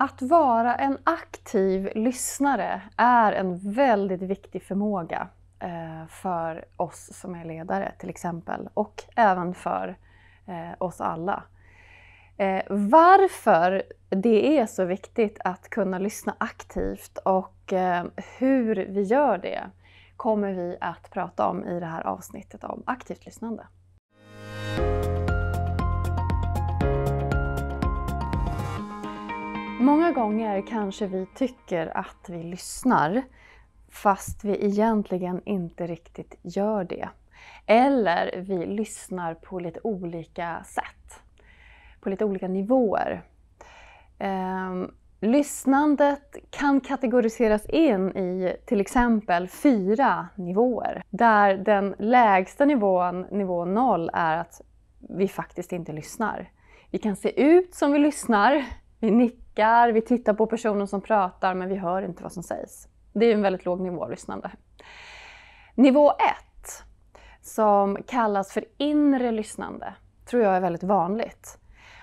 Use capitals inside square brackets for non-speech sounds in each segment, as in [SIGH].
Att vara en aktiv lyssnare är en väldigt viktig förmåga eh, för oss som är ledare till exempel och även för eh, oss alla. Eh, varför det är så viktigt att kunna lyssna aktivt och hur vi gör det kommer vi att prata om i det här avsnittet om aktivt lyssnande. Många gånger kanske vi tycker att vi lyssnar fast vi egentligen inte riktigt gör det. Eller vi lyssnar på lite olika sätt, på lite olika nivåer. Ehm, lyssnandet kan kategoriseras in i till exempel fyra nivåer. Där den lägsta nivån, nivå noll, är att vi faktiskt inte lyssnar. Vi kan se ut som vi lyssnar, vi nickar nickar, vi tittar på personen som pratar men vi hör inte vad som sägs. Det är en väldigt låg nivå av lyssnande. Nivå 1, som kallas för inre lyssnande, tror jag är väldigt vanligt.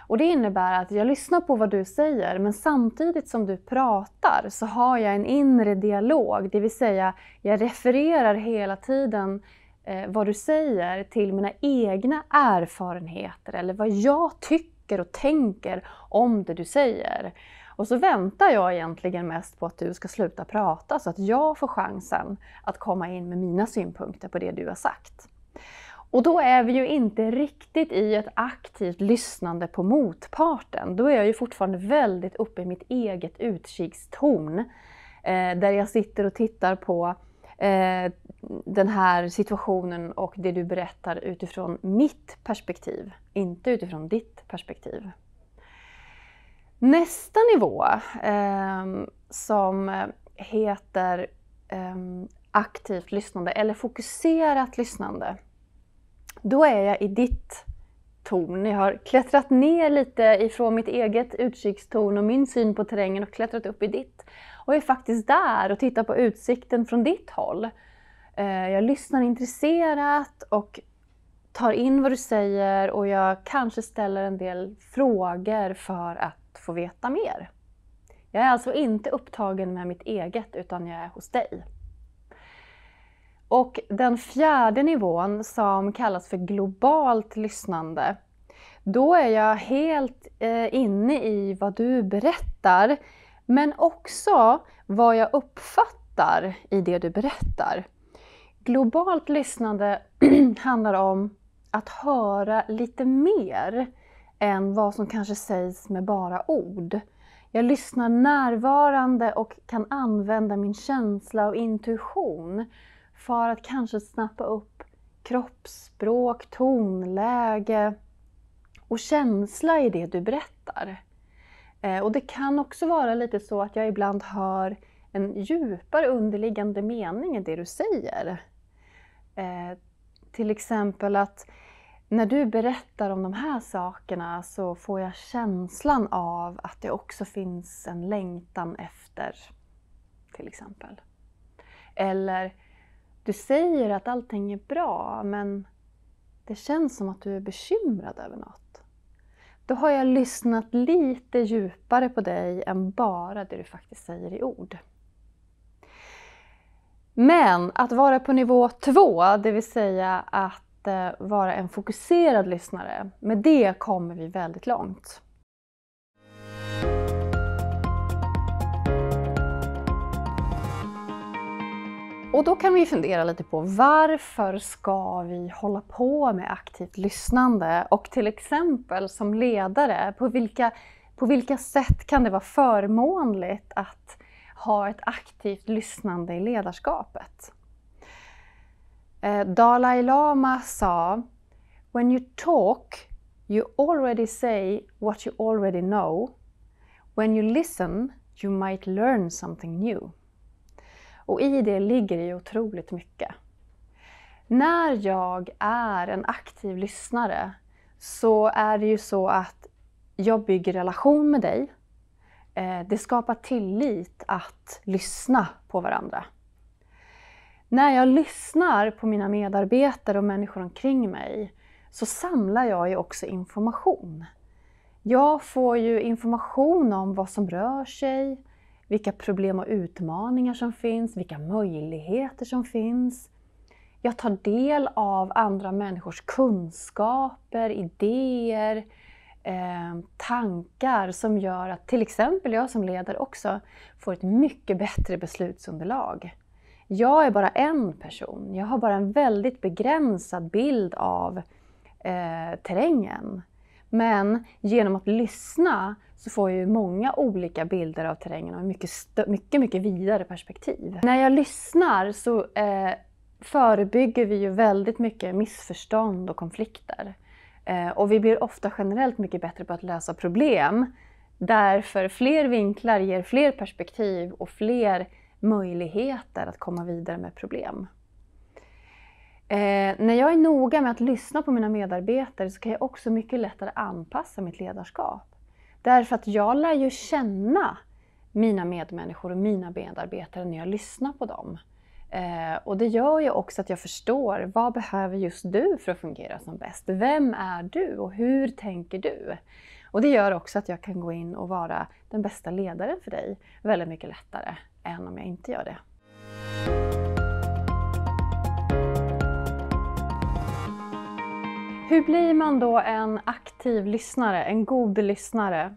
Och Det innebär att jag lyssnar på vad du säger men samtidigt som du pratar så har jag en inre dialog, det vill säga jag refererar hela tiden eh, vad du säger till mina egna erfarenheter eller vad jag tycker tycker och tänker om det du säger. Och så väntar jag egentligen mest på att du ska sluta prata så att jag får chansen att komma in med mina synpunkter på det du har sagt. Och då är vi ju inte riktigt i ett aktivt lyssnande på motparten. Då är jag ju fortfarande väldigt uppe i mitt eget utkikstorn. Eh, där jag sitter och tittar på eh, den här situationen och det du berättar utifrån mitt perspektiv, inte utifrån ditt perspektiv. Nästa nivå eh, som heter eh, aktivt lyssnande eller fokuserat lyssnande. Då är jag i ditt torn. Jag har klättrat ner lite ifrån mitt eget utkikstorn och min syn på terrängen och klättrat upp i ditt. Och är faktiskt där och tittar på utsikten från ditt håll. Eh, jag lyssnar intresserat och tar in vad du säger och jag kanske ställer en del frågor för att få veta mer. Jag är alltså inte upptagen med mitt eget utan jag är hos dig. Och den fjärde nivån som kallas för globalt lyssnande, då är jag helt eh, inne i vad du berättar men också vad jag uppfattar i det du berättar. Globalt lyssnande [CLEARS THROAT] handlar om att höra lite mer än vad som kanske sägs med bara ord. Jag lyssnar närvarande och kan använda min känsla och intuition för att kanske snappa upp kroppsspråk, tonläge och känsla i det du berättar. Eh, och det kan också vara lite så att jag ibland hör en djupare underliggande mening i det du säger. Eh, till exempel att när du berättar om de här sakerna så får jag känslan av att det också finns en längtan efter, till exempel. Eller, du säger att allting är bra men det känns som att du är bekymrad över något. Då har jag lyssnat lite djupare på dig än bara det du faktiskt säger i ord. Men att vara på nivå två, det vill säga att eh, vara en fokuserad lyssnare, med det kommer vi väldigt långt. Och då kan vi fundera lite på varför ska vi hålla på med aktivt lyssnande? Och till exempel som ledare, på vilka, på vilka sätt kan det vara förmånligt att ha ett aktivt lyssnande i ledarskapet. Eh, Dalai Lama sa When you talk you already say what you already know. When you listen you might learn something new. Och i det ligger det ju otroligt mycket. När jag är en aktiv lyssnare så är det ju så att jag bygger relation med dig Eh, det skapar tillit att lyssna på varandra. När jag lyssnar på mina medarbetare och människor omkring mig så samlar jag ju också information. Jag får ju information om vad som rör sig, vilka problem och utmaningar som finns, vilka möjligheter som finns. Jag tar del av andra människors kunskaper, idéer, Ehm, tankar som gör att till exempel jag som ledare också får ett mycket bättre beslutsunderlag. Jag är bara en person. Jag har bara en väldigt begränsad bild av eh, terrängen. Men genom att lyssna så får jag ju många olika bilder av terrängen och mycket, mycket, mycket vidare perspektiv. När jag lyssnar så eh, förebygger vi ju väldigt mycket missförstånd och konflikter. Eh, och vi blir ofta generellt mycket bättre på att lösa problem. Därför fler vinklar ger fler perspektiv och fler möjligheter att komma vidare med problem. Eh, när jag är noga med att lyssna på mina medarbetare så kan jag också mycket lättare anpassa mitt ledarskap. Därför att jag lär ju känna mina medmänniskor och mina medarbetare när jag lyssnar på dem. Eh, och det gör ju också att jag förstår, vad behöver just du för att fungera som bäst? Vem är du och hur tänker du? Och det gör också att jag kan gå in och vara den bästa ledaren för dig väldigt mycket lättare än om jag inte gör det. Hur blir man då en aktiv lyssnare, en god lyssnare?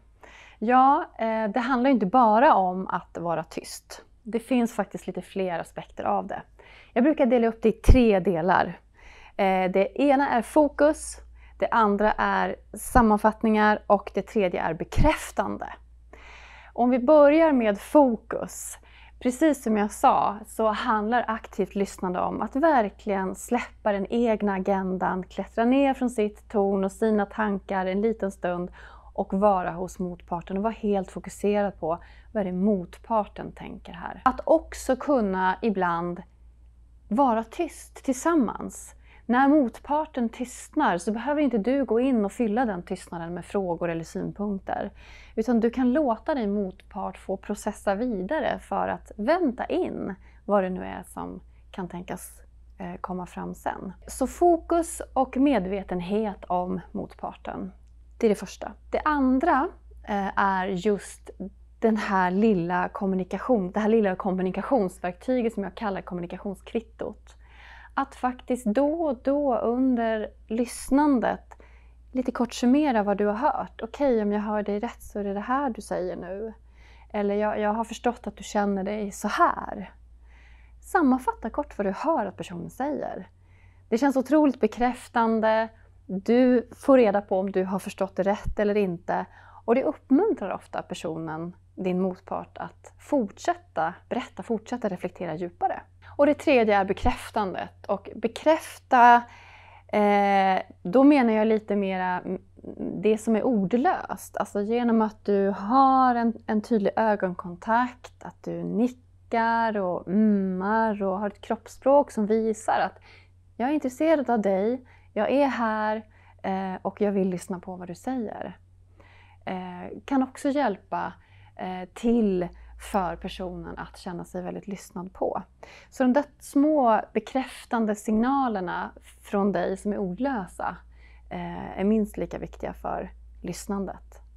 Ja, eh, det handlar inte bara om att vara tyst. Det finns faktiskt lite fler aspekter av det. Jag brukar dela upp det i tre delar. Eh, det ena är fokus, det andra är sammanfattningar och det tredje är bekräftande. Om vi börjar med fokus. Precis som jag sa så handlar aktivt lyssnande om att verkligen släppa den egna agendan, klättra ner från sitt torn och sina tankar en liten stund och vara hos motparten och vara helt fokuserad på vad det är motparten tänker här. Att också kunna ibland vara tyst tillsammans. När motparten tystnar så behöver inte du gå in och fylla den tystnaden med frågor eller synpunkter. Utan du kan låta din motpart få processa vidare för att vänta in vad det nu är som kan tänkas eh, komma fram sen. Så fokus och medvetenhet om motparten. Det är det första. Det andra eh, är just den här lilla kommunikation, det här lilla kommunikationsverktyget som jag kallar kommunikationskvittot. Att faktiskt då och då under lyssnandet lite kort summera vad du har hört. Okej, okay, om jag hör dig rätt så är det det här du säger nu. Eller jag, jag har förstått att du känner dig så här. Sammanfatta kort vad du hör att personen säger. Det känns otroligt bekräftande du får reda på om du har förstått det rätt eller inte och det uppmuntrar ofta personen, din motpart, att fortsätta berätta, fortsätta reflektera djupare. Och det tredje är bekräftandet. Och bekräfta, eh, då menar jag lite mera det som är ordlöst. Alltså genom att du har en, en tydlig ögonkontakt, att du nickar och mmar och har ett kroppsspråk som visar att jag är intresserad av dig, jag är här eh, och jag vill lyssna på vad du säger. Eh, kan också hjälpa eh, till för personen att känna sig väldigt lyssnad på. Så de där små bekräftande signalerna från dig som är ordlösa är minst lika viktiga för lyssnandet.